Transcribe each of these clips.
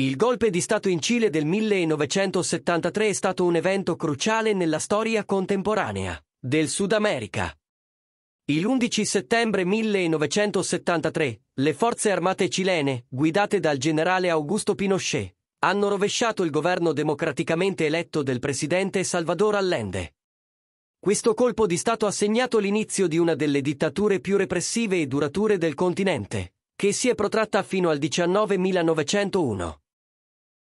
Il golpe di Stato in Cile del 1973 è stato un evento cruciale nella storia contemporanea del Sud America. Il 11 settembre 1973, le forze armate cilene, guidate dal generale Augusto Pinochet, hanno rovesciato il governo democraticamente eletto del presidente Salvador Allende. Questo colpo di Stato ha segnato l'inizio di una delle dittature più repressive e durature del continente, che si è protratta fino al 19.901.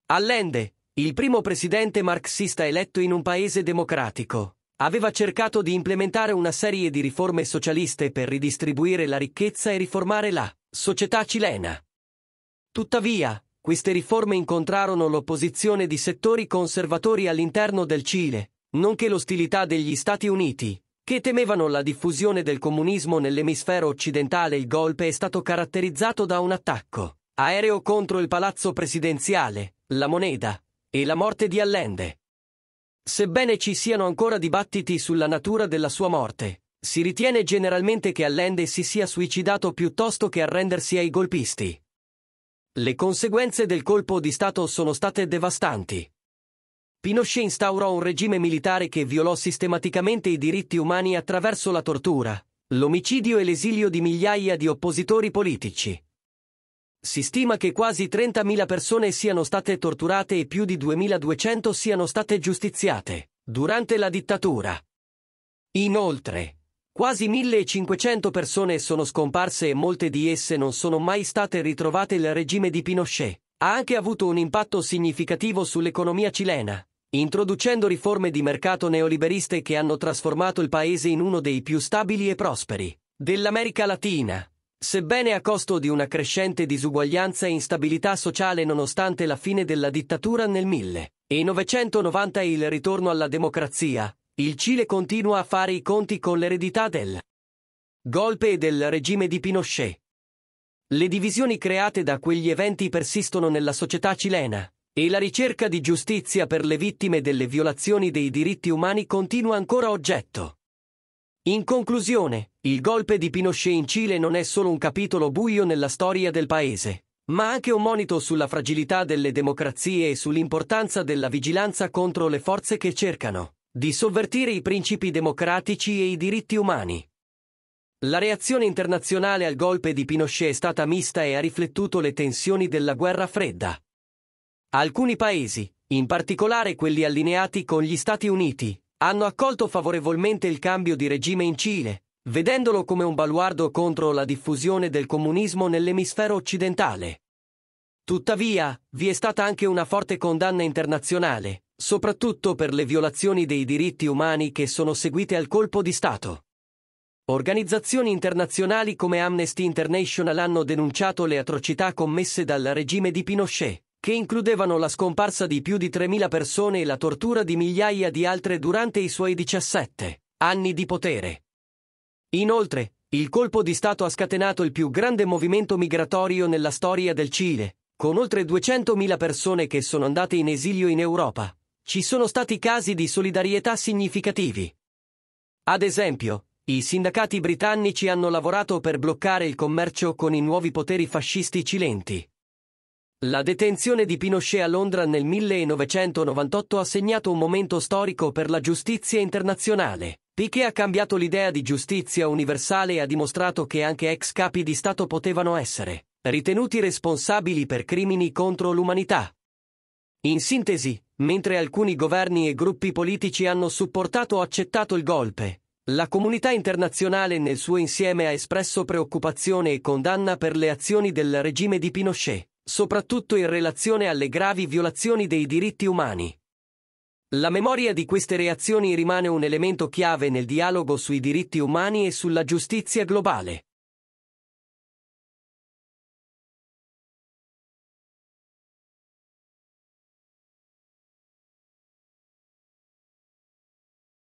Allende, il primo presidente marxista eletto in un paese democratico, aveva cercato di implementare una serie di riforme socialiste per ridistribuire la ricchezza e riformare la società cilena. Tuttavia, queste riforme incontrarono l'opposizione di settori conservatori all'interno del Cile, nonché l'ostilità degli Stati Uniti, che temevano la diffusione del comunismo nell'emisfero occidentale. Il golpe è stato caratterizzato da un attacco aereo contro il palazzo presidenziale, la moneta e la morte di Allende. Sebbene ci siano ancora dibattiti sulla natura della sua morte, si ritiene generalmente che Allende si sia suicidato piuttosto che arrendersi ai golpisti. Le conseguenze del colpo di Stato sono state devastanti. Pinochet instaurò un regime militare che violò sistematicamente i diritti umani attraverso la tortura, l'omicidio e l'esilio di migliaia di oppositori politici. Si stima che quasi 30.000 persone siano state torturate e più di 2.200 siano state giustiziate durante la dittatura. Inoltre, quasi 1.500 persone sono scomparse e molte di esse non sono mai state ritrovate. Il regime di Pinochet ha anche avuto un impatto significativo sull'economia cilena, introducendo riforme di mercato neoliberiste che hanno trasformato il paese in uno dei più stabili e prosperi dell'America Latina. Sebbene a costo di una crescente disuguaglianza e instabilità sociale nonostante la fine della dittatura nel 1990 e il ritorno alla democrazia, il Cile continua a fare i conti con l'eredità del golpe del regime di Pinochet. Le divisioni create da quegli eventi persistono nella società cilena, e la ricerca di giustizia per le vittime delle violazioni dei diritti umani continua ancora oggetto. In conclusione, il golpe di Pinochet in Cile non è solo un capitolo buio nella storia del paese, ma anche un monito sulla fragilità delle democrazie e sull'importanza della vigilanza contro le forze che cercano di sovvertire i principi democratici e i diritti umani. La reazione internazionale al golpe di Pinochet è stata mista e ha riflettuto le tensioni della guerra fredda. Alcuni paesi, in particolare quelli allineati con gli Stati Uniti, hanno accolto favorevolmente il cambio di regime in Cile, vedendolo come un baluardo contro la diffusione del comunismo nell'emisfero occidentale. Tuttavia, vi è stata anche una forte condanna internazionale, soprattutto per le violazioni dei diritti umani che sono seguite al colpo di Stato. Organizzazioni internazionali come Amnesty International hanno denunciato le atrocità commesse dal regime di Pinochet, che includevano la scomparsa di più di 3.000 persone e la tortura di migliaia di altre durante i suoi 17 anni di potere. Inoltre, il colpo di Stato ha scatenato il più grande movimento migratorio nella storia del Cile, con oltre 200.000 persone che sono andate in esilio in Europa. Ci sono stati casi di solidarietà significativi. Ad esempio, i sindacati britannici hanno lavorato per bloccare il commercio con i nuovi poteri fascisti cilenti. La detenzione di Pinochet a Londra nel 1998 ha segnato un momento storico per la giustizia internazionale. Piché ha cambiato l'idea di giustizia universale e ha dimostrato che anche ex capi di Stato potevano essere ritenuti responsabili per crimini contro l'umanità. In sintesi, mentre alcuni governi e gruppi politici hanno supportato o accettato il golpe, la comunità internazionale nel suo insieme ha espresso preoccupazione e condanna per le azioni del regime di Pinochet, soprattutto in relazione alle gravi violazioni dei diritti umani. La memoria di queste reazioni rimane un elemento chiave nel dialogo sui diritti umani e sulla giustizia globale.